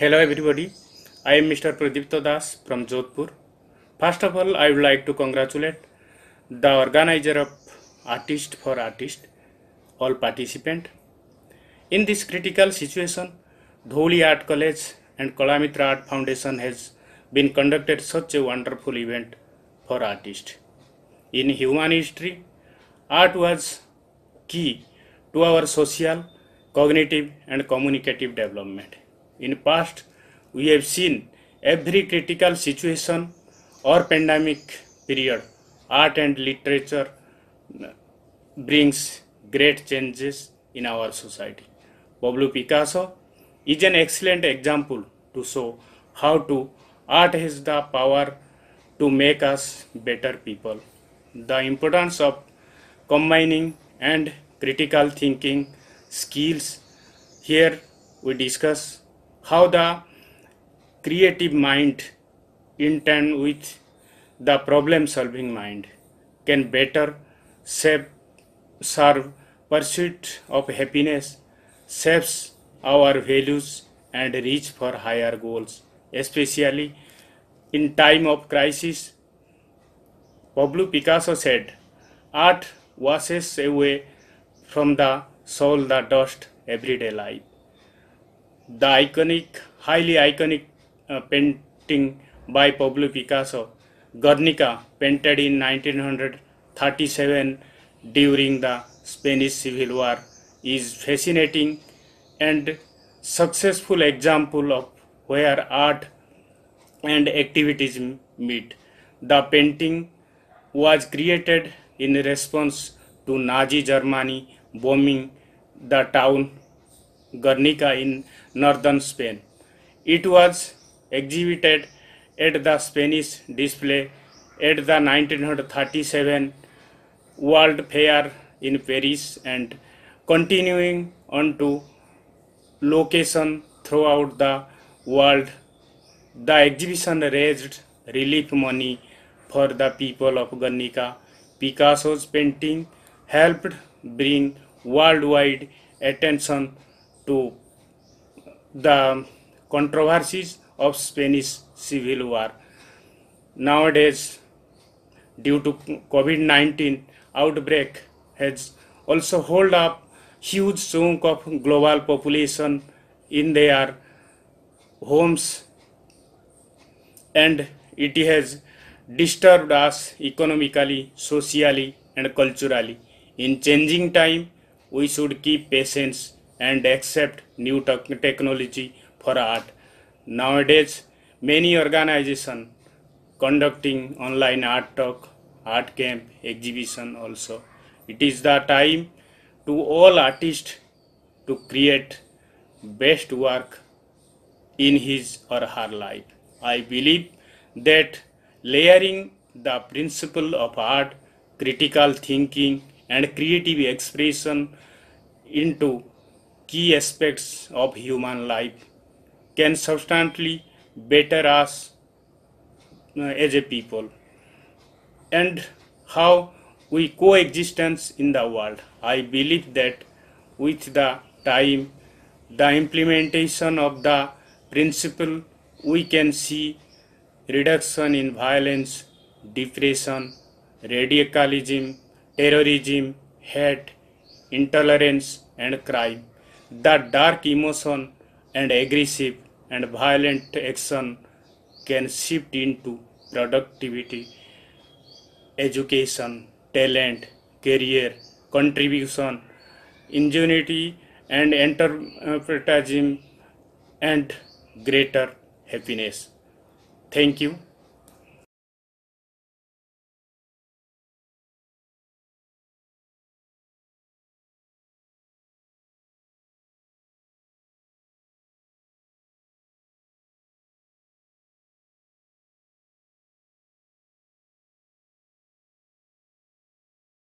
Hello everybody, I am Mr. Pradipto Das from Jodhpur. First of all, I would like to congratulate the organizer of Artist for Artist, all participants. In this critical situation, Dholi Art College and Kalamitra Art Foundation has been conducted such a wonderful event for artists. In human history, art was key to our social, cognitive and communicative development. In past, we have seen every critical situation or pandemic period, art and literature brings great changes in our society. Pablo Picasso is an excellent example to show how to art has the power to make us better people. The importance of combining and critical thinking skills here we discuss how the creative mind in turn with the problem solving mind can better save, serve pursuit of happiness, serves our values and reach for higher goals, especially in time of crisis. Pablo Picasso said, Art washes away from the soul the dust everyday life the iconic, highly iconic uh, painting by Pablo Picasso, Guernica, painted in 1937 during the Spanish Civil War, is fascinating and successful example of where art and activities meet. The painting was created in response to Nazi Germany bombing the town Guernica in northern Spain. It was exhibited at the Spanish display at the 1937 World Fair in Paris and continuing on to location throughout the world. The exhibition raised relief money for the people of Guernica. Picasso's painting helped bring worldwide attention to the controversies of Spanish Civil War. Nowadays, due to COVID-19 outbreak has also hold up huge chunk of global population in their homes and it has disturbed us economically, socially and culturally. In changing time, we should keep patience and accept new technology for art. Nowadays, many organizations conducting online art talk, art camp, exhibition also. It is the time to all artists to create best work in his or her life. I believe that layering the principle of art, critical thinking and creative expression into key aspects of human life can substantially better us uh, as a people and how we coexistence in the world. I believe that with the time, the implementation of the principle, we can see reduction in violence, depression, radicalism, terrorism, hate, intolerance and crime. That dark emotion and aggressive and violent action can shift into productivity, education, talent, career, contribution, ingenuity, and enterprising and greater happiness. Thank you.